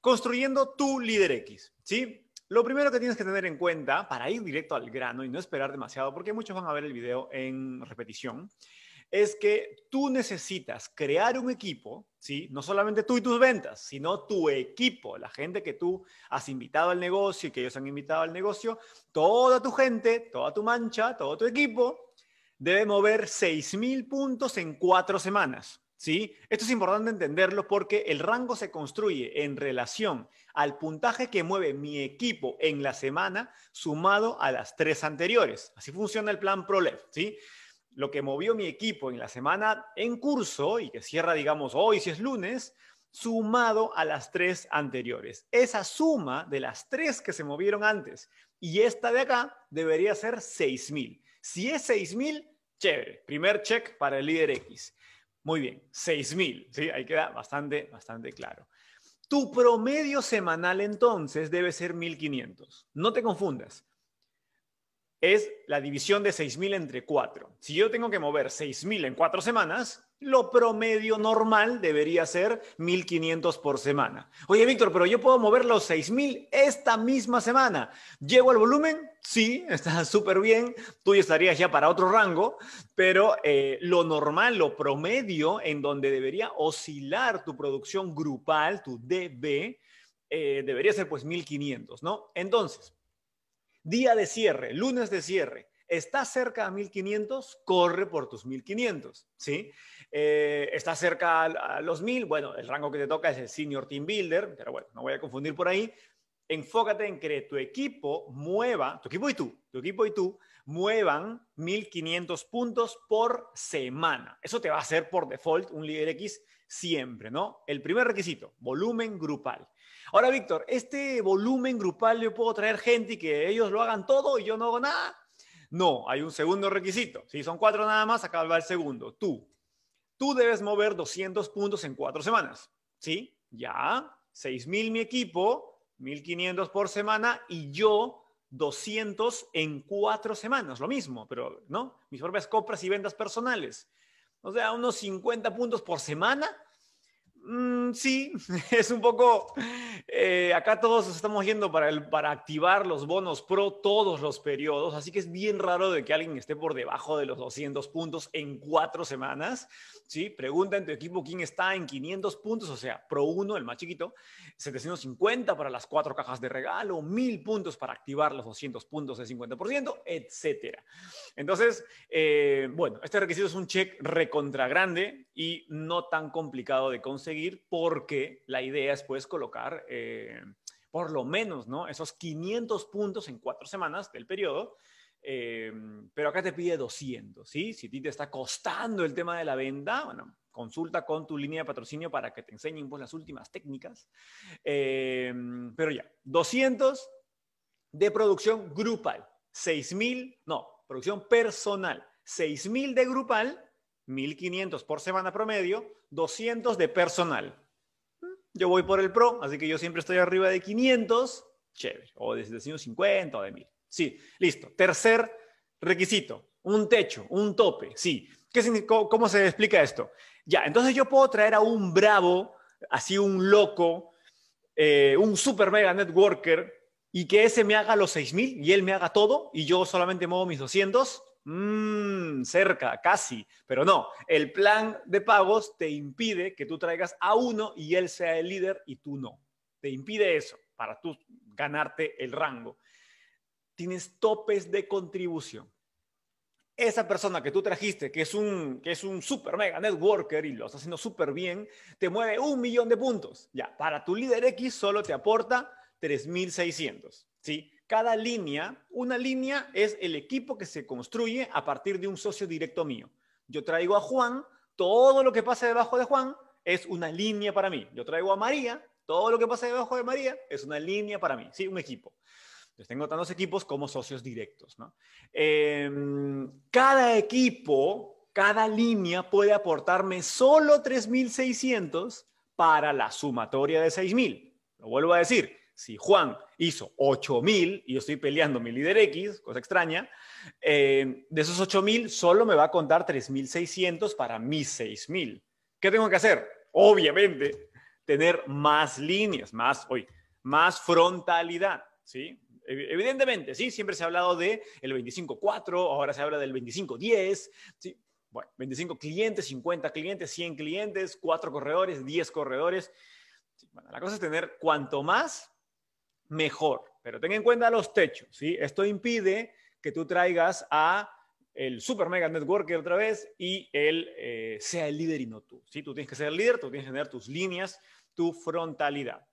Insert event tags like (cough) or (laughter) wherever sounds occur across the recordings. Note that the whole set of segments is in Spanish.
Construyendo tu líder X, ¿sí? Lo primero que tienes que tener en cuenta para ir directo al grano y no esperar demasiado, porque muchos van a ver el video en repetición, es que tú necesitas crear un equipo, ¿sí? No solamente tú y tus ventas, sino tu equipo, la gente que tú has invitado al negocio y que ellos han invitado al negocio, toda tu gente, toda tu mancha, todo tu equipo, debe mover 6.000 puntos en cuatro semanas. ¿sí? Esto es importante entenderlo porque el rango se construye en relación al puntaje que mueve mi equipo en la semana sumado a las tres anteriores. Así funciona el plan ProLev, ¿sí? Lo que movió mi equipo en la semana en curso y que cierra, digamos, hoy si es lunes, sumado a las tres anteriores. Esa suma de las tres que se movieron antes y esta de acá debería ser 6.000. Si es 6.000, chévere. Primer check para el líder X. Muy bien, 6.000, ¿sí? Ahí queda bastante, bastante claro. Tu promedio semanal entonces debe ser 1.500. No te confundas es la división de 6.000 entre 4. Si yo tengo que mover 6.000 en 4 semanas, lo promedio normal debería ser 1.500 por semana. Oye, Víctor, pero yo puedo mover los 6.000 esta misma semana. ¿Llego al volumen? Sí, (laughs) está súper bien. Tú ya estarías ya para otro rango, pero eh, lo normal, lo promedio en donde debería oscilar tu producción grupal, tu DB, eh, debería ser pues 1.500, ¿no? Entonces, Día de cierre, lunes de cierre. Está cerca a 1500? Corre por tus 1500, ¿sí? Eh, ¿Estás cerca a, a, los 1000? Bueno, el rango que te toca es el Senior Team Builder, pero bueno, no voy a confundir por ahí. Enfócate en que tu equipo mueva, tu equipo y tú, tu equipo y tú muevan 1500 puntos por semana. Eso te va a hacer por default un líder X siempre, ¿no? El primer requisito, volumen grupal. Ahora, Víctor, este volumen grupal yo puedo traer gente y que ellos lo hagan todo y yo no hago nada. No, hay un segundo requisito. Si son cuatro nada más, acá va el segundo. Tú. Tú debes mover 200 puntos en cuatro semanas. ¿Sí? Ya. 6.000 mi equipo, 1.500 por semana y yo 200 en cuatro semanas. Lo mismo, pero ¿no? Mis propias compras y ventas personales. O sea, unos 50 puntos por semana Mm, sí, (laughs) es un poco, eh, acá todos estamos yendo para, para activar los bonos pro todos los periodos, así que es bien raro de que alguien esté por debajo de los 200 puntos en cuatro semanas, ¿sí? Pregunta en tu equipo quién está en 500 puntos, o sea, pro uno, el más chiquito, 750 para las cuatro cajas de regalo, 1000 puntos para activar los 200 puntos de 50%, etcétera. Entonces, eh, bueno, este requisito es un check recontra grande, y no tan complicado de conseguir porque la idea es pues colocar eh, por lo menos ¿no? esos 500 puntos en cuatro semanas del periodo. Eh, pero acá te pide 200, ¿sí? Si a ti te está costando el tema de la venta, bueno, consulta con tu línea de patrocinio para que te enseñen pues, las últimas técnicas. Eh, pero ya, 200 de producción grupal, 6.000, no, producción personal, 6.000 de grupal 1.500 por semana promedio, 200 de personal. Yo voy por el pro, así que yo siempre estoy arriba de 500, chévere, o de 750 o de 1.000. Sí, listo. Tercer requisito, un techo, un tope, sí. ¿Qué, ¿Cómo se explica esto? Ya, entonces yo puedo traer a un bravo, así un loco, eh, un super mega networker, y que ese me haga los 6.000 y él me haga todo, y yo solamente muevo mis 200. Mm, cerca, casi, pero no. El plan de pagos te impide que tú traigas a uno y él sea el líder y tú no. Te impide eso para tú ganarte el rango. Tienes topes de contribución. Esa persona que tú trajiste, que es un, que es un super mega networker y lo está haciendo súper bien, te mueve un millón de puntos. Ya, para tu líder X solo te aporta 3.600, ¿sí? cada línea, una línea es el equipo que se construye a partir de un socio directo mío. Yo traigo a Juan, todo lo que pasa debajo de Juan es una línea para mí. Yo traigo a María, todo lo que pasa debajo de María es una línea para mí, ¿sí? Un equipo. Entonces tengo tantos equipos como socios directos, ¿no? Em, cada equipo, cada línea puede aportarme solo 3.600 para la sumatoria de 6.000. Lo vuelvo a decir, si Juan hizo 8000 y yo estoy peleando mi líder X, cosa extraña, eh, de esos 8000 solo me va a contar 3600 para mis 6000. ¿Qué tengo que hacer? Obviamente, tener más líneas, más, más frontalidad, ¿sí? Evidentemente, sí, siempre se ha hablado del el 25-4, ahora se habla del 25-10, Bueno, 25 clientes, 50 clientes, 100 clientes, 4 corredores, 10 corredores. Bueno, la cosa es tener cuanto más, mejor. Pero ten en cuenta los techos, ¿sí? Esto impide que tú traigas a el super mega networker otra vez y él eh, sea el líder y no tú. ¿sí? Tú tienes que ser el líder, tú tienes que tener tus líneas, tu frontalidad.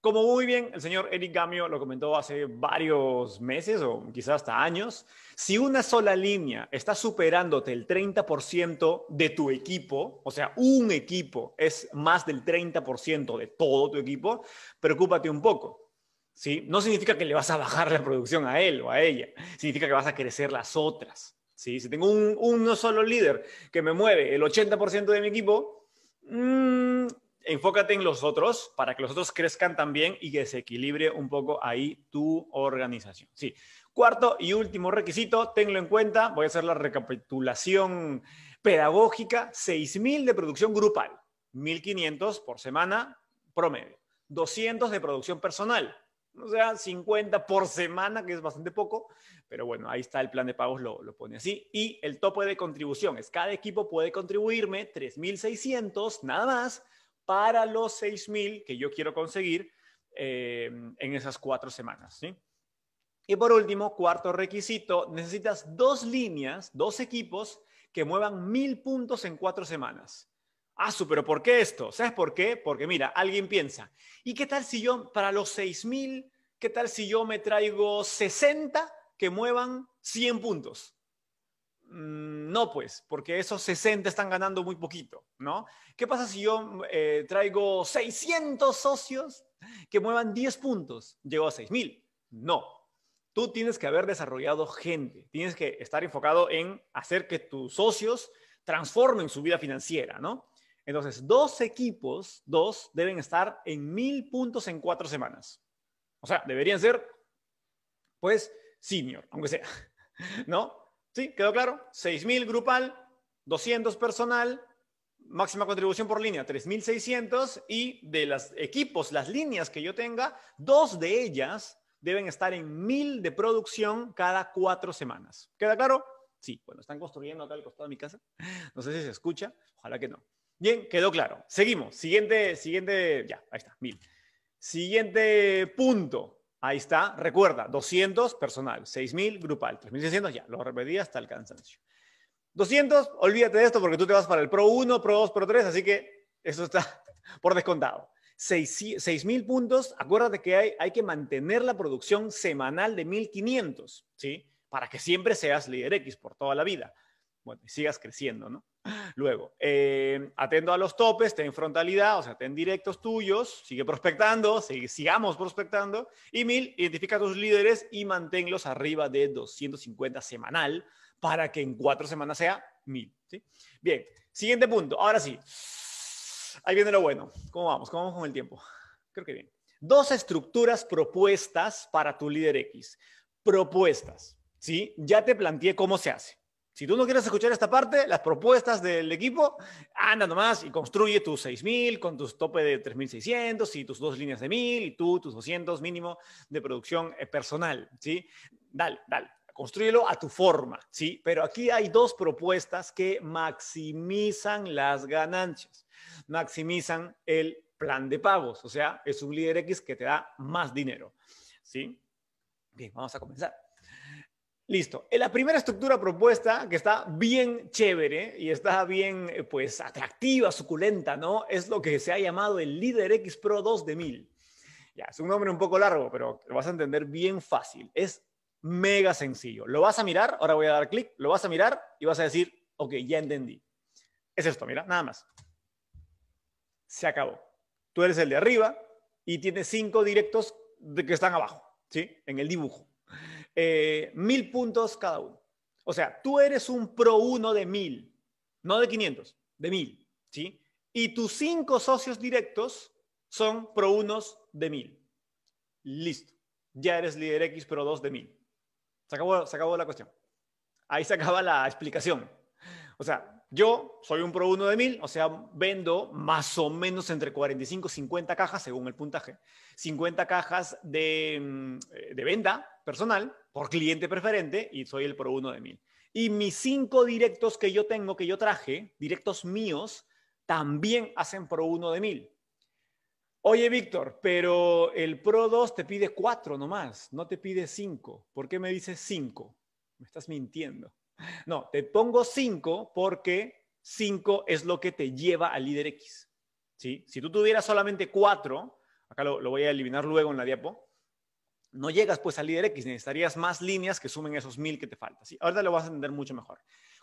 Como muy bien el señor Eric Gamio lo comentó hace varios meses o quizás hasta años, si una sola línea está superándote el 30% de tu equipo, o sea, un equipo es más del 30% de todo tu equipo, preocúpate un poco. No significa que le vas a bajar la producción a él o a ella, significa que vas a crecer las otras. ¿sí? Si tengo un, solo líder que me mueve el 80% de mi equipo, mm, enfócate en los otros para que los otros crezcan también y que se equilibre un poco ahí tu organización. Cuarto y último requisito, tenlo en cuenta, voy a hacer la recapitulación pedagógica, 6.000 de producción grupal, 1.500 por semana promedio, 200 de producción personal, o sea, 50 por semana, que es bastante poco, pero bueno, ahí está el plan de pagos, lo, pone así. Y el tope de contribución contribuciones, cada equipo puede contribuirme 3.600 nada más para los 6.000 que yo quiero conseguir eh, en esas cuatro semanas. Y por último, cuarto requisito, necesitas dos líneas, dos equipos que muevan 1.000 puntos en cuatro semanas. Ah, pero ¿por qué esto? ¿Sabes por qué? Porque mira, alguien piensa, ¿y qué tal si yo para los 6.000, qué tal si yo me traigo 60 que muevan 100 puntos? Mm, no, pues, porque esos 60 están ganando muy poquito, ¿no? ¿Qué pasa si yo eh, traigo 600 socios que muevan 10 puntos? Llegó a 6.000. No. Tú tienes que haber desarrollado gente, tienes que estar enfocado en hacer que tus socios transformen su vida financiera, ¿no? Entonces, dos equipos, dos, deben estar en mil puntos en cuatro semanas. O sea, deberían ser, pues, senior, aunque sea. (laughs) ¿No? ¿Sí? ¿Quedó claro? Seis mil grupal, 200 personal, máxima contribución por línea, 3.600 y de los equipos, las líneas que yo tenga, dos de ellas deben estar en mil de producción cada cuatro semanas. ¿Queda claro? Sí, bueno, están construyendo acá al costado de mi casa. No sé si se escucha, ojalá que no. Bien, quedó claro. Seguimos. Siguiente, siguiente, ya, ahí está, mil. Siguiente punto. Ahí está, recuerda, 200 personal, 6.000 grupal, 3.600 ya, lo repetí hasta el 200, olvídate de esto porque tú te vas para el Pro 1, Pro 2, Pro 3, así que eso está (laughs) por descontado. 6.000 puntos, acuérdate que hay, hay que mantener la producción semanal de 1.500, ¿sí? Para que siempre seas líder X por toda la vida. Bueno, y sigas creciendo, ¿no? Luego, eh, atendo a los topes, ten frontalidad, o sea, ten directos tuyos, sigue prospectando, sigamos prospectando. Y mil, identifica a tus líderes y manténlos arriba de 250 semanal para que en cuatro semanas sea mil. Bien, siguiente punto. Ahora sí, ahí viene lo bueno. ¿Cómo vamos? ¿Cómo vamos con el tiempo? Creo que bien. Dos estructuras propuestas para tu líder X. Propuestas, ¿sí? Ya te planteé cómo se hace. Si tú no quieres escuchar esta parte, las propuestas del equipo, anda nomás y construye tus 6.000 con tus tope de 3.600 y tus dos líneas de 1.000 y tú tus 200 mínimo de producción eh, personal, ¿sí? Dale, dale construyelo a tu forma, ¿sí? Pero aquí hay dos propuestas que maximizan las ganancias, maximizan el plan de pagos, o sea, es un líder X que te da más dinero, ¿sí? Bien, vamos a comenzar. Listo. Eh, la primera estructura propuesta, que está bien chévere y está bien, eh, pues, atractiva, suculenta, ¿no? Es lo que se ha llamado el Líder X Pro 2 de 2000. Ya, es un nombre un poco largo, pero lo vas a entender bien fácil. Es mega sencillo. Lo vas a mirar, ahora voy a dar clic, lo vas a mirar y vas a decir, ok, ya entendí. Es esto, mira, nada más. Se acabó. Tú eres el de arriba y tienes cinco directos de que están abajo, ¿sí? En el dibujo. Eh, mil puntos cada uno. O sea, tú eres un pro uno de mil, no de 500, de mil, ¿sí? Y tus cinco socios directos son pro unos de mil. Listo. Ya eres líder X pro dos de mil. Se acabó, se acabó la cuestión. Ahí se acaba la explicación. O sea, yo soy un Pro 1 de 1000, o sea, vendo más o menos entre 45 y 50 cajas, según el puntaje, 50 cajas mm, de, venta personal por cliente preferente y soy el Pro 1 de 1000. Y mis 5 directos que yo tengo, que yo traje, directos míos, también hacen Pro 1 de 1000. Oye, Víctor, pero el Pro 2 te pide 4 nomás, no te pide 5. ¿Por qué me dices 5? Me estás mintiendo. No, te pongo 5 porque 5 es lo que te lleva al líder X. ¿sí? Si tú tuvieras solamente 4, acá lo, lo voy a eliminar luego en la diapo, no llegas pues al líder X, necesitarías más líneas que sumen esos mil que te faltan. ¿sí? Ahorita lo vas a entender mucho mejor.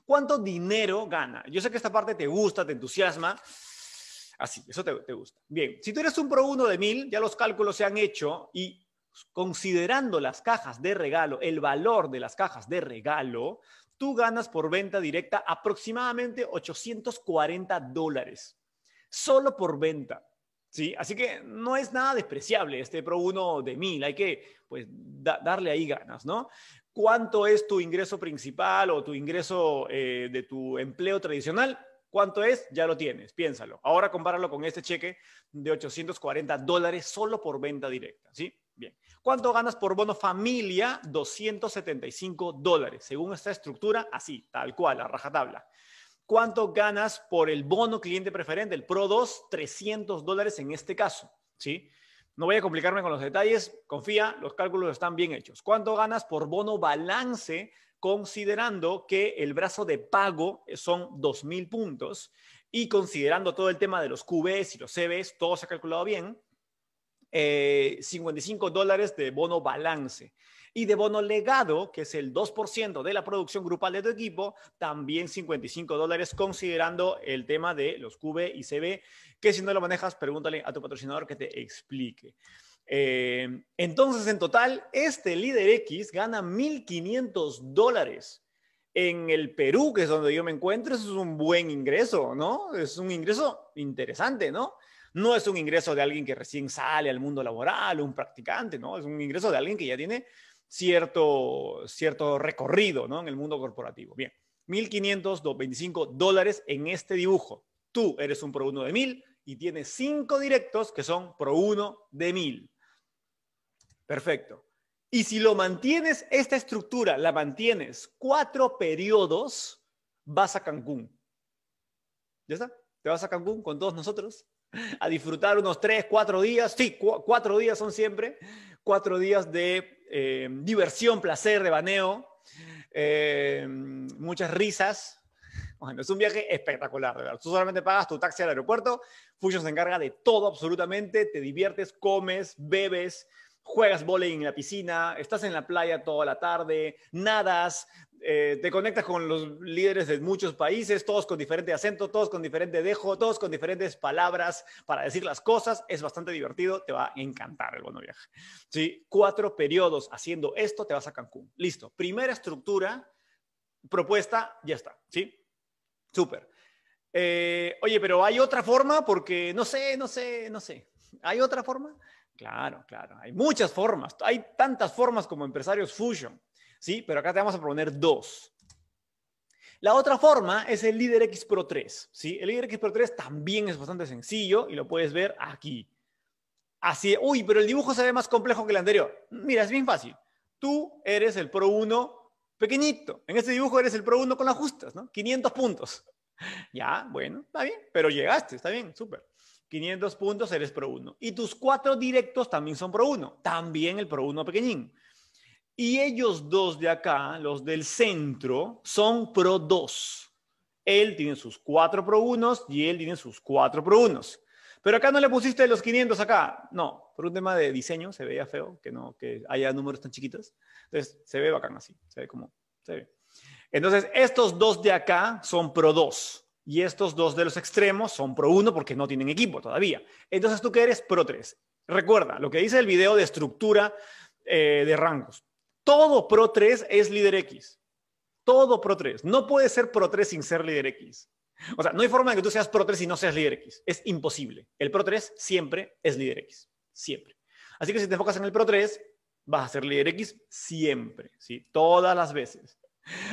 ¿Cuánto dinero gana? Yo sé que esta parte te gusta, te entusiasma. Así, ah, eso te, te gusta. Bien, si tú eres un pro uno de 1,000, ya los cálculos se han hecho y considerando las cajas de regalo, el valor de las cajas de regalo, tú ganas por venta directa aproximadamente 840 dólares, solo por venta. ¿Sí? Así que no es nada despreciable este Pro 1 de 1000, hay que pues, darle ahí ganas, ¿no? ¿Cuánto es tu ingreso principal o tu ingreso eh, de tu empleo tradicional? ¿Cuánto es? Ya lo tienes, piénsalo. Ahora compáralo con este cheque de 840 dólares solo por venta directa, ¿sí? Bien. ¿Cuánto ganas por bono familia? 275 dólares, según esta estructura, así, tal cual, a rajatabla. ¿Cuánto ganas por el bono cliente preferente, el Pro 2? 300 dólares en este caso, ¿sí? No voy a complicarme con los detalles, confía, los cálculos están bien hechos. ¿Cuánto ganas por bono balance considerando que el brazo de pago son 2.000 puntos y considerando todo el tema de los QBs y los CBs, todo se ha calculado bien, 55 eh, dólares de bono balance. Y de bono legado, que es el 2% de la producción grupal de tu equipo, también 55 dólares, considerando el tema de los QB y CB, que si no lo manejas, pregúntale a tu patrocinador que te explique. Eh, entonces, en total, este líder X gana 1.500 dólares. En el Perú, que es donde yo me encuentro, eso es un buen ingreso, ¿no? Es un ingreso interesante, ¿no? No es un ingreso de alguien que recién sale al mundo laboral, un practicante, ¿no? Es un ingreso de alguien que ya tiene cierto, cierto recorrido, ¿no? En el mundo corporativo. Bien, 1.525 dólares en este dibujo. Tú eres un Pro uno de 1.000 y tienes cinco directos que son Pro uno de 1.000. Perfecto. Y si lo mantienes, esta estructura la mantienes cuatro periodos, vas a Cancún. ¿Ya está? Te vas a Cancún con todos nosotros a disfrutar unos tres, cuatro días. Sí, cuatro días son siempre. Cuatro días de eh, diversión, placer, de baneo eh, muchas risas. Bueno, es un viaje espectacular, verdad. Tú solamente pagas tu taxi al aeropuerto, Fusion se encarga de todo absolutamente, te diviertes, comes, bebes, juegas bowling en la piscina, estás en la playa toda la tarde, nadas, eh, te conectas con los líderes de muchos países, todos con diferente acento, todos con diferente dejo, todos con diferentes palabras para decir las cosas. Es bastante divertido, te va a encantar el bono viaje. ¿Sí? Cuatro periodos haciendo esto, te vas a Cancún. Listo. Primera estructura, propuesta, ya está. ¿Sí? Súper. Eh, oye, pero hay otra forma porque no sé, no sé, no sé. ¿Hay otra forma? Claro, claro. Hay muchas formas. Hay tantas formas como empresarios Fusion. ¿sí? Pero acá te vamos a proponer dos. La otra forma es el Líder X Pro 3. ¿sí? El Líder X Pro 3 también es bastante sencillo y lo puedes ver aquí. Así, uy, pero el dibujo se ve más complejo que el anterior. Mira, es bien fácil. Tú eres el Pro 1 pequeñito. En este dibujo eres el Pro 1 con ajustes, justas, ¿no? 500 puntos. (laughs) Ya, bueno, está bien, pero llegaste, está bien, súper. 500 puntos, eres Pro 1. Y tus cuatro directos también son Pro 1, también el Pro 1 pequeñín. Y ellos dos de acá, los del centro, son Pro 2. Él tiene sus cuatro Pro 1 y él tiene sus cuatro Pro 1. Pero acá no le pusiste los 500 acá. No, por un tema de diseño se veía feo que no que haya números tan chiquitos. Entonces se ve bacán así, se ve como se ve. Entonces estos dos de acá son Pro 2 y estos dos de los extremos son Pro 1 porque no tienen equipo todavía. Entonces tú que eres Pro 3. Recuerda lo que dice el video de estructura eh, de rangos. Todo Pro 3 es líder X. Todo Pro 3. No puede ser Pro 3 sin ser líder X. O sea, no hay forma de que tú seas Pro 3 y no seas líder X. Es imposible. El Pro 3 siempre es líder X. Siempre. Así que si te enfocas en el Pro 3, vas a ser líder X siempre. ¿sí? Todas las veces.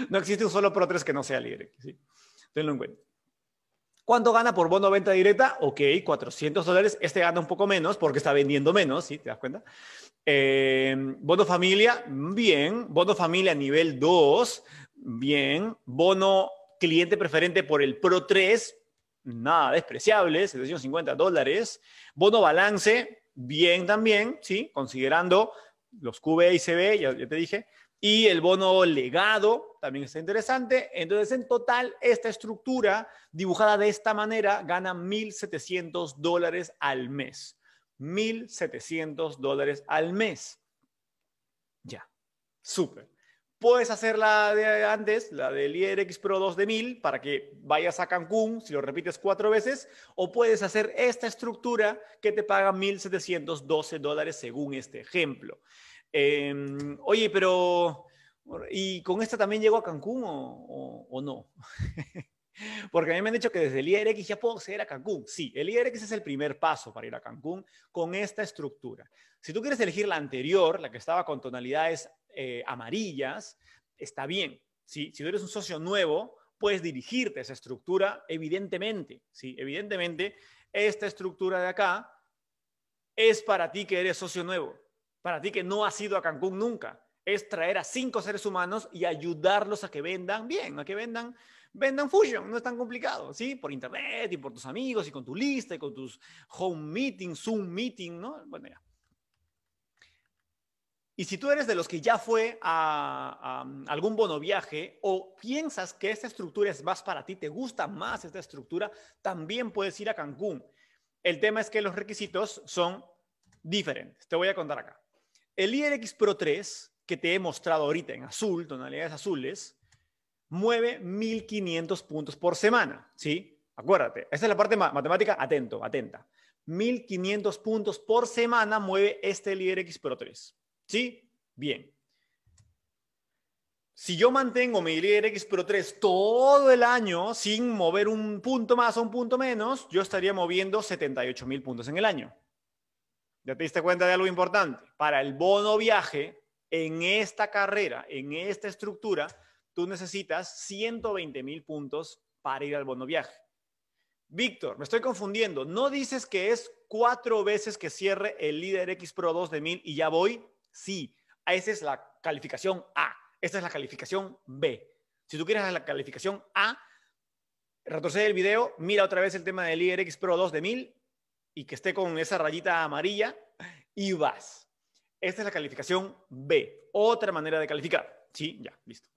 No existe un solo Pro 3 que no sea líder X. ¿sí? Tenlo en cuenta. ¿Cuánto gana por bono venta directa? Ok, 400 dólares. Este gana un poco menos porque está vendiendo menos, ¿sí? ¿Te das cuenta? Eh, bono familia, bien. Bono familia nivel 2, bien. Bono cliente preferente por el Pro 3, nada despreciable, 750 dólares. Bono balance, bien también, ¿sí? Considerando los QB y CB, ya te dije. Y el bono legado, también está interesante. Entonces, en total, esta estructura dibujada de esta manera gana 1.700 dólares al mes. 1.700 dólares al mes. Ya, súper. Puedes hacer la de antes, la del IRX Pro 2 de 1000, para que vayas a Cancún, si lo repites cuatro veces, o puedes hacer esta estructura que te paga 1.712 dólares según este ejemplo. Em, oye, pero ¿Y con esta también llego a Cancún o, no? (laughs) Porque a mí me han dicho que desde el IRX ya puedo acceder a Cancún. Sí, el IRX es el primer paso para ir a Cancún con esta estructura. Si tú quieres elegir la anterior, la que estaba con tonalidades eh, amarillas, está bien. Si tú eres un socio nuevo, puedes dirigirte a esa estructura, evidentemente. ¿sí? Evidentemente, esta estructura de acá es para ti que eres socio nuevo, para ti que no has ido a Cancún nunca es traer a cinco seres humanos y ayudarlos a que vendan bien, a que vendan, vendan Fusion, no es tan complicado, ¿sí? Por internet y por tus amigos y con tu lista y con tus home meetings, Zoom meeting, ¿no? Bueno, ya. Y si tú eres de los que ya fue a, a, algún bono viaje o piensas que esta estructura es más para ti, te gusta más esta estructura, también puedes ir a Cancún. El tema es que los requisitos son diferentes. Te voy a contar acá. El IRX Pro 3 que te he mostrado ahorita en azul, tonalidades azules, mueve 1500 puntos por semana, ¿sí? Acuérdate, Esta es la parte matemática, atento, atenta. 1500 puntos por semana mueve este líder X Pro 3, ¿sí? Bien. Si yo mantengo mi líder X Pro 3 todo el año sin mover un punto más o un punto menos, yo estaría moviendo 78.000 puntos en el año. ¿Ya te diste cuenta de algo importante? Para el bono viaje, en esta carrera, en esta estructura, tú necesitas 120 mil puntos para ir al bono viaje. Víctor, me estoy confundiendo. ¿No dices que es cuatro veces que cierre el líder X Pro 2 de 1000 y ya voy? Sí, esa es la calificación A. Esta es la calificación B. Si tú quieres la calificación A, retrocede el video, mira otra vez el tema del líder X Pro 2 de 1000 y que esté con esa rayita amarilla y vas. Esta es la calificación B, otra manera de calificar. Sí, ya, listo.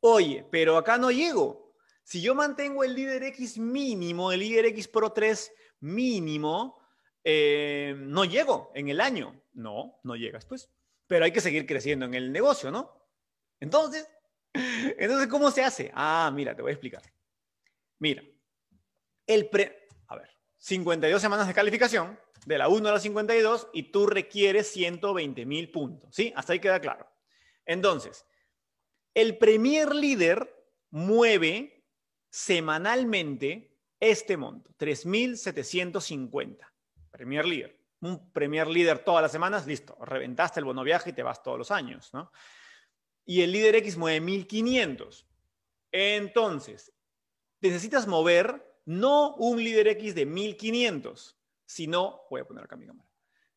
Oye, pero acá no llego. Si yo mantengo el líder X mínimo, el líder X Pro 3 mínimo, eh, no llego en el año. No, no llegas, pues. Pero hay que seguir creciendo en el negocio, ¿no? Entonces, (laughs) entonces ¿cómo se hace? Ah, mira, te voy a explicar. Mira, el pre... A ver, 52 semanas de calificación, de la 1 a la 52 y tú requieres 120 mil puntos. ¿Sí? Hasta ahí queda claro. Entonces, el Premier Líder mueve semanalmente este monto, 3.750. Premier Líder. Un Premier Líder todas las semanas, listo, reventaste el bono viaje y te vas todos los años, ¿no? Y el Líder X mueve 1.500. Entonces, necesitas mover no un Líder X de 1.500, sino, voy a poner acá mi cámara,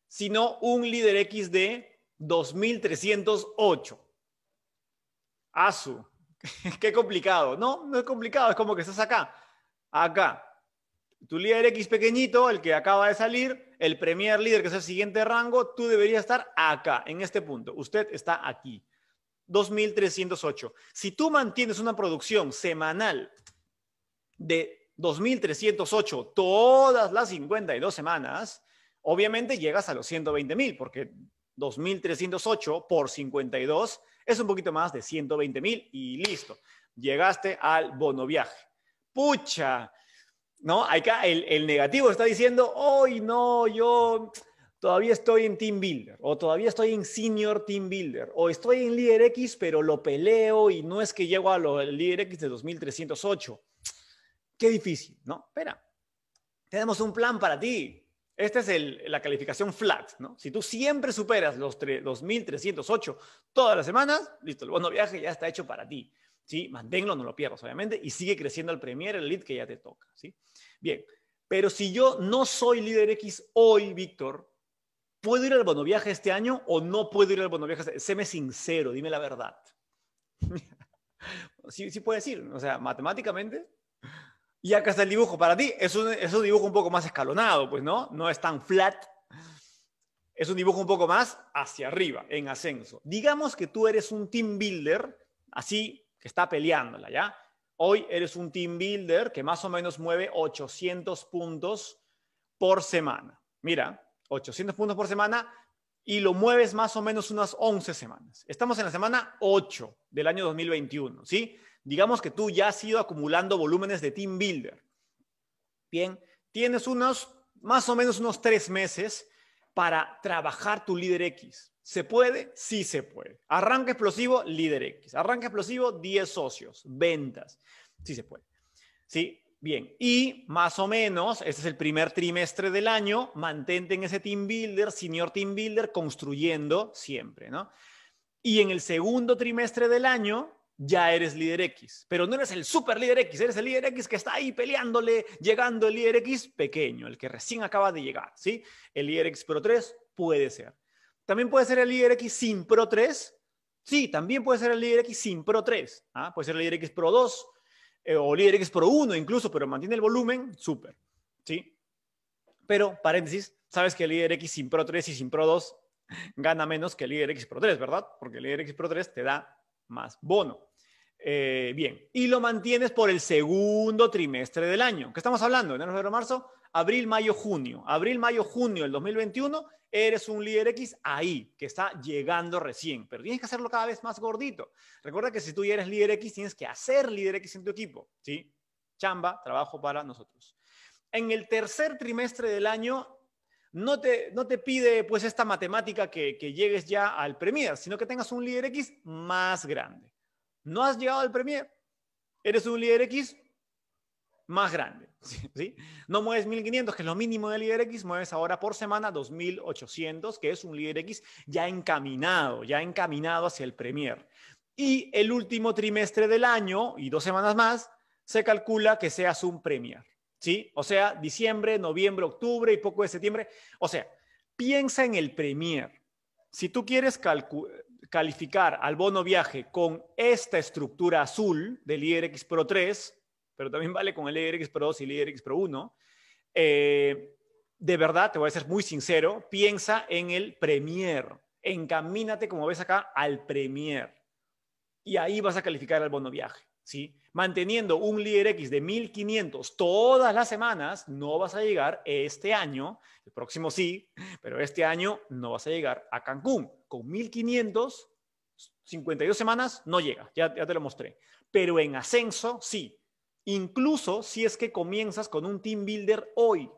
sino un líder X de 2308. ASU. (laughs) Qué complicado. No, no es complicado, es como que estás acá. Acá. Tu líder X pequeñito, el que acaba de salir, el premier líder que es el siguiente rango, tú deberías estar acá, en este punto. Usted está aquí. 2308. Si tú mantienes una producción semanal de 2.308 todas las 52 semanas, obviamente llegas a los mil porque 2.308 por 52 es un poquito más de mil y listo, llegaste al bono viaje. Pucha, ¿no? Acá el, el negativo está diciendo, hoy no, yo todavía estoy en Team Builder, o todavía estoy en Senior Team Builder, o estoy en Líder X, pero lo peleo y no es que llego a lo, Líder X de 2.308 Qué difícil, ¿no? Espera, tenemos un plan para ti. Esta es la calificación flat, ¿no? Si tú siempre superas los 2.308 todas las semanas, listo, el bono viaje ya está hecho para ti, ¿sí? Manténlo, no lo pierdas, obviamente, y sigue creciendo al Premier, el lead que ya te toca, ¿sí? Bien, pero si yo no soy líder X hoy, Víctor, ¿puedo ir al bono viaje este año o no puedo ir al bono viaje? Séme sincero, dime la verdad. (laughs) sí, sí puedes ir, o sea, matemáticamente y acá está el dibujo. Para ti es un, dibujo un poco más escalonado, pues, ¿no? No es tan flat. Es un dibujo un poco más hacia arriba, en ascenso. Digamos que tú eres un team builder, así que está peleándola, ¿ya? Hoy eres un team builder que más o menos mueve 800 puntos por semana. Mira, 800 puntos por semana y lo mueves más o menos unas 11 semanas. Estamos en la semana 8 del año 2021, ¿sí? digamos que tú ya has ido acumulando volúmenes de Team Builder. Bien, tienes unos, más o menos unos tres meses para trabajar tu líder X. ¿Se puede? Sí se puede. Arranque explosivo, líder X. Arranque explosivo, 10 socios, ventas. Sí se puede. ¿Sí? Bien. Y más o menos, este es el primer trimestre del año, mantente en ese team builder, senior team builder, construyendo siempre, ¿no? Y en el segundo trimestre del año, ya eres líder X, pero no eres el super líder X, eres el líder X que está ahí peleándole, llegando el líder X pequeño, el que recién acaba de llegar, ¿sí? El líder X Pro 3 puede ser. También puede ser el líder X sin Pro 3. Sí, también puede ser el líder X sin Pro 3. Puede ser el líder X Pro 2 o líder X Pro 1 incluso, pero mantiene el volumen, súper, ¿sí? Pero, paréntesis, sabes que el líder X sin Pro 3 y sin Pro 2 gana menos que el líder X Pro 3, ¿verdad? Porque el líder X Pro 3 te da más bono. Eh, bien, y lo mantienes por el segundo trimestre del año. ¿Qué estamos hablando? Enero, febrero, marzo, abril, mayo, junio. Abril, mayo, junio del 2021, eres un líder X ahí, que está llegando recién, pero tienes que hacerlo cada vez más gordito. Recuerda que si tú ya eres líder X, tienes que hacer líder X en tu equipo, ¿sí? Chamba, trabajo para nosotros. En el tercer trimestre del año no te, pide pues esta matemática que, llegues ya al Premier, sino que tengas un líder X más grande. No has llegado al Premier, eres un líder X más grande. (laughs) ¿sí? No mueves 1500, que es lo mínimo del líder X, mueves ahora por semana 2800, que es un líder X ya encaminado, ya encaminado hacia el Premier. Y el último trimestre del año y dos semanas más, se calcula que seas un Premier. ¿sí? O sea, diciembre, noviembre, octubre y poco de septiembre. O sea, piensa en el Premier. Si tú quieres calificar al bono viaje con esta estructura azul del IRX Pro 3, pero también vale con el IRX Pro 2 y el IRX Pro 1, eh, de verdad, te voy a ser muy sincero, piensa en el Premier. Encamínate, como ves acá, al Premier. Y ahí vas a calificar al bono viaje. ¿sí? Manteniendo un líder X de 1500 todas las semanas, no vas a llegar este año, el próximo sí, pero este año no vas a llegar a Cancún. Con 1500, 52 semanas, no llega, ya, ya te lo mostré. Pero en ascenso, sí. Incluso si es que comienzas con un team builder hoy,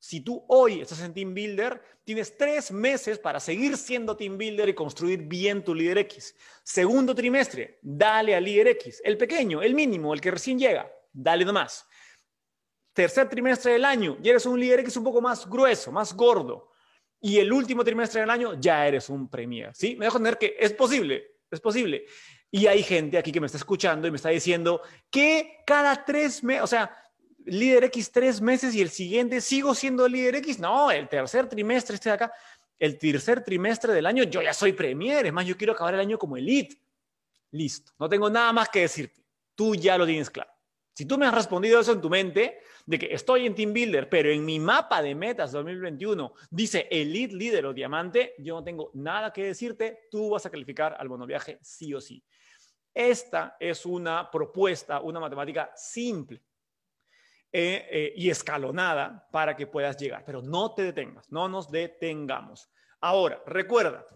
si tú hoy estás en Team Builder, tienes tres meses para seguir siendo Team Builder y construir bien tu líder X. Segundo trimestre, dale al líder X, el pequeño, el mínimo, el que recién llega, dale nomás. Tercer trimestre del año, ya eres un líder X un poco más grueso, más gordo. Y el último trimestre del año, ya eres un Premier. ¿Sí? Me dejo entender que es posible, es posible. Y hay gente aquí que me está escuchando y me está diciendo que cada tres meses, o sea, líder X tres meses y el siguiente sigo siendo líder X. No, el tercer trimestre, este acá, el tercer trimestre del año, yo ya soy premier. Es más, yo quiero acabar el año como elite. Listo. No tengo nada más que decirte. Tú ya lo tienes claro. Si tú me has respondido eso en tu mente, de que estoy en Team Builder, pero en mi mapa de metas 2021 dice Elite Líder o Diamante, yo no tengo nada que decirte, tú vas a calificar al monoviaje sí o sí. Esta es una propuesta, una matemática simple. Eh, eh, y escalonada para que puedas llegar. Pero no te detengas, no nos detengamos. Ahora, recuerda,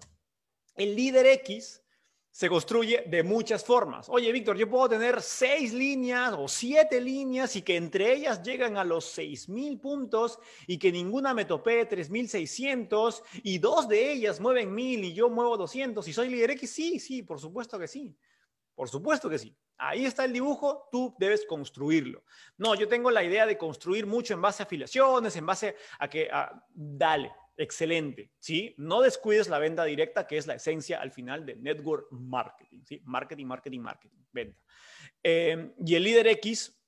el líder X se construye de muchas formas. Oye, Víctor, yo puedo tener seis líneas o siete líneas y que entre ellas lleguen a los seis mil puntos y que ninguna me topé 3600 y dos de ellas mueven mil y yo muevo 200 y soy líder X. Sí, sí, por supuesto que sí. Por supuesto que sí. Ahí está el dibujo, tú debes construirlo. No, yo tengo la idea de construir mucho en base a afiliaciones, en base a que, dale, excelente, ¿sí? No descuides la venta directa, que es la esencia al final de network marketing, ¿sí? Marketing, marketing, marketing, venta. Em, y el líder X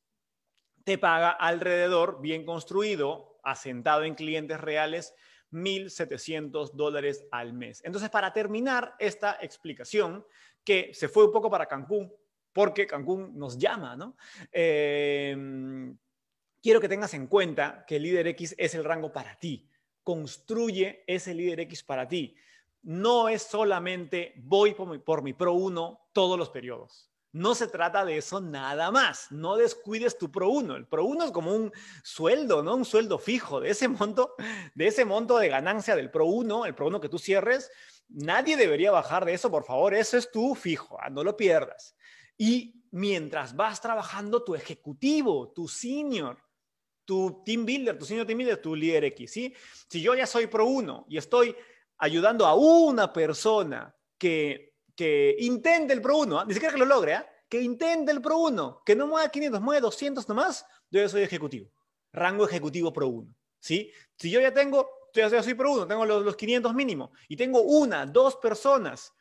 te paga alrededor, bien construido, asentado en clientes reales, 1.700 dólares al mes. Entonces, para terminar esta explicación, que se fue un poco para Cancún, porque Cancún nos llama, ¿no? Em, quiero que tengas en cuenta que el líder X es el rango para ti. Construye ese líder X para ti. No es solamente voy por mi, Pro 1 todos los periodos. No se trata de eso nada más. No descuides tu Pro 1. El Pro 1 es como un sueldo, ¿no? Un sueldo fijo. De ese monto, de ese monto de ganancia del Pro 1, el Pro 1 que tú cierres, nadie debería bajar de eso, por favor. Eso es tu fijo. Ah, no lo pierdas. Y mientras vas trabajando, tu ejecutivo, tu senior, tu team builder, tu senior team builder, tu líder X, ¿sí? Si yo ya soy pro uno y estoy ayudando a una persona que, que intente el pro uno, ¿ah? ni siquiera que lo logre, ¿eh? que intente el pro uno, que no mueva 500, mueve 200 nomás, yo ya soy ejecutivo. Rango ejecutivo pro uno, ¿sí? Si yo ya tengo, yo ya soy pro uno, tengo los, los 500 mínimo y tengo una, dos personas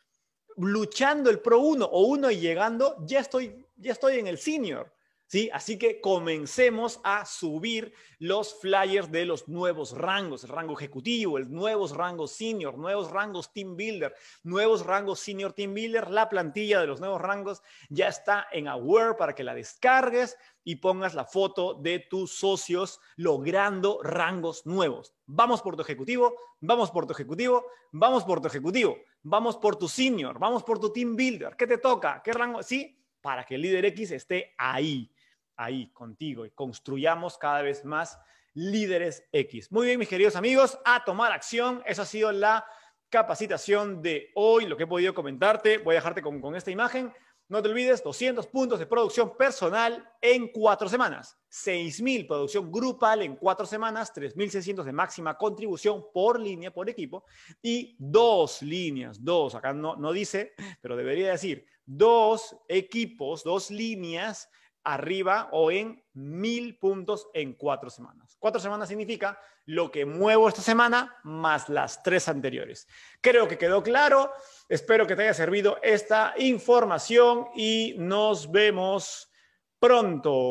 luchando el Pro 1 o 1 y llegando, ya estoy, ya estoy en el senior. ¿Sí? Así que comencemos a subir los flyers de los nuevos rangos, el rango ejecutivo, el nuevos rangos senior, nuevos rangos team builder, nuevos rangos senior team builder. La plantilla de los nuevos rangos ya está en Aware para que la descargues y pongas la foto de tus socios logrando rangos nuevos. Vamos por tu ejecutivo, vamos por tu ejecutivo, vamos por tu ejecutivo vamos por tu senior, vamos por tu team builder, ¿qué te toca? ¿Qué rango? Sí, para que el líder X esté ahí, ahí contigo y construyamos cada vez más líderes X. Muy bien, mis queridos amigos, a tomar acción. Esa ha sido la capacitación de hoy, lo que he podido comentarte. Voy a dejarte con, con esta imagen. No te olvides, 200 puntos de producción personal en cuatro semanas, 6.000 producción grupal en cuatro semanas, 3.600 de máxima contribución por línea, por equipo, y dos líneas, dos, acá no, no dice, pero debería decir, dos equipos, dos líneas arriba o en mil puntos en cuatro semanas. Cuatro semanas significa lo que muevo esta semana más las tres anteriores. Creo que quedó claro. Espero que te haya servido esta información y nos vemos pronto.